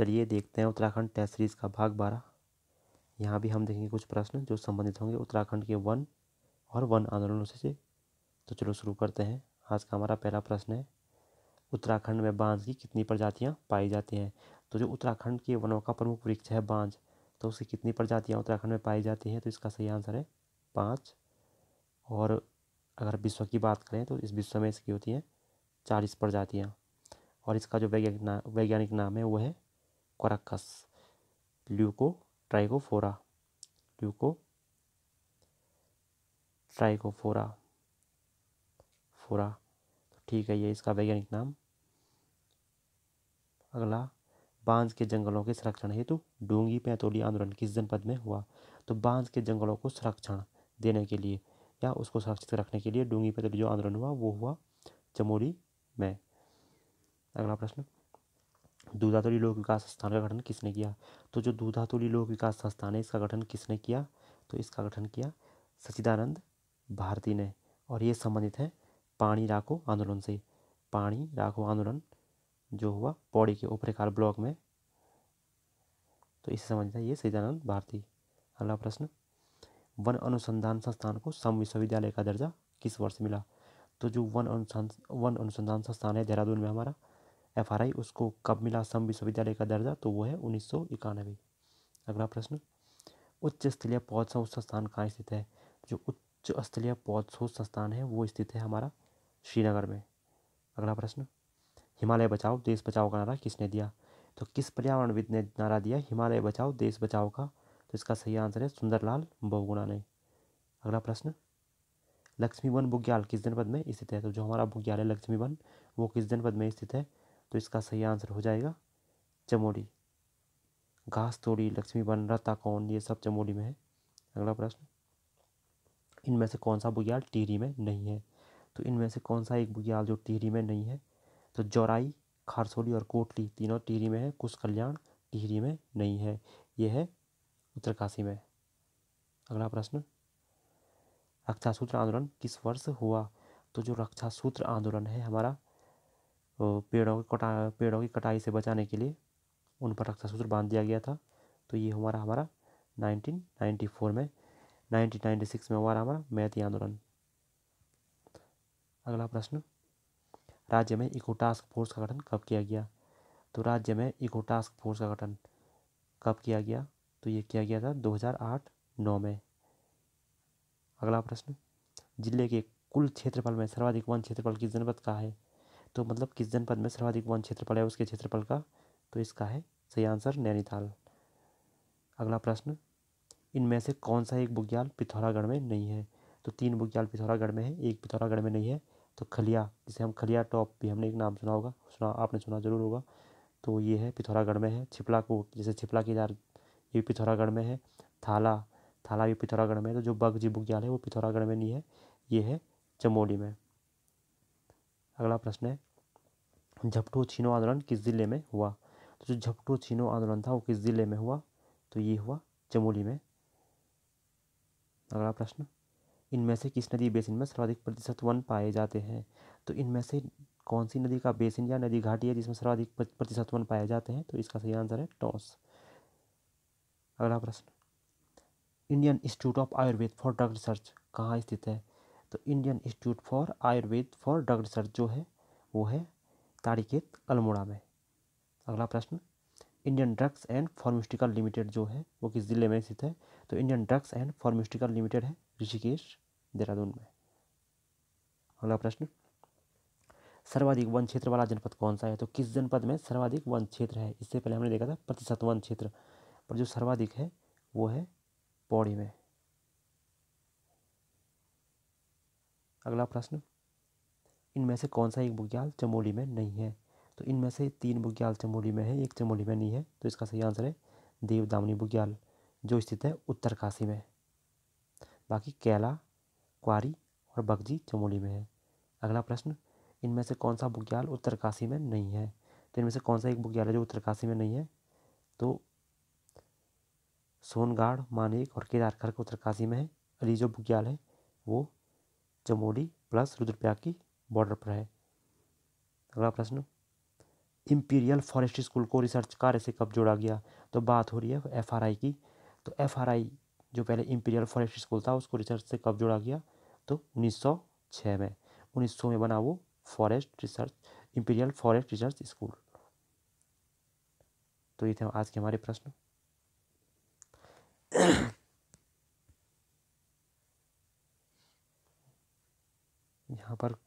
चलिए देखते हैं उत्तराखंड टेस्ट सीरीज़ का भाग बारह यहाँ भी हम देखेंगे कुछ प्रश्न जो संबंधित होंगे उत्तराखंड के वन और वन आंदोलनों से तो चलो शुरू करते हैं आज का हमारा पहला प्रश्न है उत्तराखंड में बांस की कितनी प्रजातियाँ पाई जाती हैं तो जो उत्तराखंड के वनों का प्रमुख वृक्ष है बांस तो उसकी कितनी प्रजातियाँ उत्तराखंड में पाई जाती हैं तो इसका सही आंसर है पाँच और अगर विश्व की बात करें तो इस विश्व में इसकी होती हैं चालीस प्रजातियाँ और इसका जो वैज्ञानिक नाम वैज्ञानिक नाम है वो है कोराकस ल्यूको ट्राइकोफोरा ल्यूको ट्राइकोफोरा फोरा तो ठीक है ये इसका वैज्ञानिक नाम अगला बांस के जंगलों के संरक्षण हेतु डोंगी पैतोली आंदोलन किस जनपद में हुआ तो बांस के जंगलों को संरक्षण देने के लिए या उसको सुरक्षित रखने के लिए डोंगी पैतोली जो आंदोलन हुआ वो हुआ चमोली में अगला प्रश्न दूधातोली लोक विकास संस्थान का गठन किसने किया तो जो दूधातोली लोक विकास संस्थान है इसका गठन किसने किया तो इसका गठन किया सचिदानंद भारती ने और ये संबंधित है पानी राखो आंदोलन से पानी राखो आंदोलन जो हुआ पौड़ी के ऊपरेकार ब्लॉक में तो इससे संबंधित है ये सचिदानंद भारती अगला प्रश्न वन अनुसंधान संस्थान को सम विश्वविद्यालय का दर्जा किस वर्ष मिला तो जो वन अनुसंधान वन अनुसंधान संस्थान है देहरादून में हमारा एफ उसको कब मिला असम विश्वविद्यालय का दर्जा तो वो है उन्नीस अगला प्रश्न उच्च स्तरीय पौध संस्थान कहाँ स्थित है जो उच्च स्तरीय पौध संस्थान है वो स्थित है हमारा श्रीनगर में अगला प्रश्न हिमालय बचाओ देश बचाओ का नारा किसने दिया तो किस पर्यावरणविद ने नारा दिया हिमालय बचाओ देश बचाओ का तो इसका सही आंसर है सुंदरलाल बहुगुणा ने अगला प्रश्न लक्ष्मीवन बुग्याल किस जनपद में स्थित है तो जो हमारा बुग्याल है लक्ष्मीवन वो किस जनपद में स्थित है तो इसका सही आंसर हो जाएगा चमोली घास तोड़ी लक्ष्मी बन रहा कौन ये सब चमोली में है अगला प्रश्न इनमें से कौन सा बुग्याल टिहरी में नहीं है तो इनमें से कौन सा एक बुग्याल जो टिहरी में नहीं है तो जौराई खारसोली और कोटली तीनों टिहरी में है कुश कल्याण टिहरी में नहीं है ये है उत्तरकाशी में अगला प्रश्न रक्षा सूत्र आंदोलन किस वर्ष हुआ तो जो रक्षा सूत्र आंदोलन है हमारा तो पेड़ों की कटा पेड़ों की कटाई से बचाने के लिए उन पर रक्षा सूत्र बांध दिया गया था तो ये हमारा हमारा नाइनटीन नाइन्टी फोर में 1996 नाइन्टी सिक्स में हुआ हमारा मैथी आंदोलन अगला प्रश्न राज्य में इको टास्क फोर्स का गठन कब किया गया तो राज्य में इको टास्क फोर्स का गठन कब किया गया तो ये किया गया था 2008-9 में अगला प्रश्न जिले के कुल क्षेत्रफल में सर्वाधिक वन क्षेत्रफल किस जनपद का है तो मतलब किस जनपद में सर्वाधिक वन क्षेत्रफल है उसके क्षेत्रफल का तो इसका है सही आंसर नैनीताल अगला प्रश्न इनमें से कौन सा एक बुग्याल पिथौरागढ़ में नहीं है तो तीन बुग्याल पिथौरागढ़ में है एक पिथौरागढ़ में नहीं है तो खलिया जिसे हम खलिया टॉप भी हमने एक नाम सुना होगा सुना आपने सुना जरूर होगा तो ये है पिथौरागढ़ में है छिपला को जैसे छिपला की दार ये पिथौरागढ़ में है थाला थाला भी पिथौरागढ़ में है तो जो बग जी बुग्याल है वो पिथौरागढ़ में नहीं है ये है चमोली में अगला प्रश्न है झपटो छीनो आंदोलन किस ज़िले में हुआ तो जो झपटो छीनो आंदोलन था वो किस ज़िले में हुआ तो ये हुआ चमोली में अगला प्रश्न इनमें से किस नदी बेसिन में सर्वाधिक प्रतिशत वन पाए जाते हैं तो इनमें से कौन सी नदी का बेसिन या नदी घाटी है जिसमें सर्वाधिक प्रतिशत वन पाए जाते हैं तो इसका सही आंसर है टॉस अगला प्रश्न Indian institute of Ayurveda for drug research कहाँ स्थित है तो Indian institute for Ayurveda for drug research जो है वो है तारिकेत अल्मोड़ा में अगला प्रश्न Indian drugs and pharmaceutical limited जो है वो किस ज़िले में स्थित है तो Indian drugs and pharmaceutical limited है ऋषिकेश देहरादून में अगला प्रश्न सर्वाधिक वन क्षेत्र वाला जनपद कौन सा है तो किस जनपद में सर्वाधिक वन क्षेत्र है इससे पहले हमने देखा था प्रतिशत वन क्षेत्र पर जो सर्वाधिक है वो है पौड़ी में अगला प्रश्न इनमें से कौन सा एक बुग्याल चमोली में नहीं है तो इनमें से तीन बुग्याल चमोली में है एक चमोली में नहीं है तो इसका सही आंसर है देवदामनी बुग्याल जो स्थित है उत्तरकाशी में बाकी कैला क्वारी और बगजी चमोली में है अगला प्रश्न इनमें से कौन सा बुग्याल उत्तरकाशी में नहीं है तो इनमें से कौन सा एक बुग्याल है जो उत्तरकाशी में नहीं है तो सोनगाड़ मानेक और केदारखर उत्तरकाशी में है अली जो बुग्याल है वो चमोली प्लस रुद्रप्रयाग की बॉर्डर पर है अगला प्रश्न इम्पीरियल फॉरेस्ट स्कूल को रिसर्च कार्य से कब जोड़ा गया तो बात हो रही है एफ की तो एफ जो पहले इम्पीरियल फॉरेस्ट स्कूल था उसको रिसर्च से कब जोड़ा गया तो 1906 में 1900 में बना वो forest research Imperial forest research school तो ये थे आज के हमारे प्रश्न зоопарк